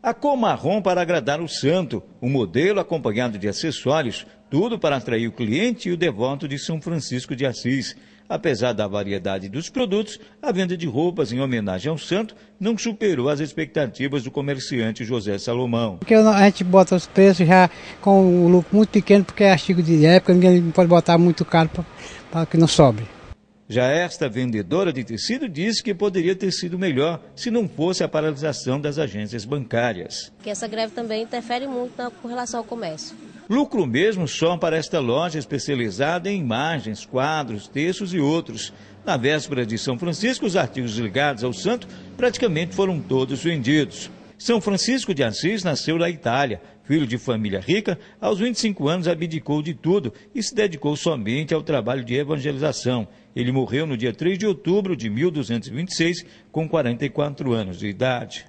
A cor marrom para agradar o santo, o modelo acompanhado de acessórios, tudo para atrair o cliente e o devoto de São Francisco de Assis. Apesar da variedade dos produtos, a venda de roupas em homenagem ao santo não superou as expectativas do comerciante José Salomão. Porque a gente bota os preços já com um lucro muito pequeno, porque é artigo de época, ninguém pode botar muito caro para que não sobre. Já esta vendedora de tecido disse que poderia ter sido melhor se não fosse a paralisação das agências bancárias. Que essa greve também interfere muito na, com relação ao comércio. Lucro mesmo só para esta loja especializada em imagens, quadros, textos e outros. Na véspera de São Francisco, os artigos ligados ao santo praticamente foram todos vendidos. São Francisco de Assis nasceu na Itália. Filho de família rica, aos 25 anos abdicou de tudo e se dedicou somente ao trabalho de evangelização. Ele morreu no dia 3 de outubro de 1226, com 44 anos de idade.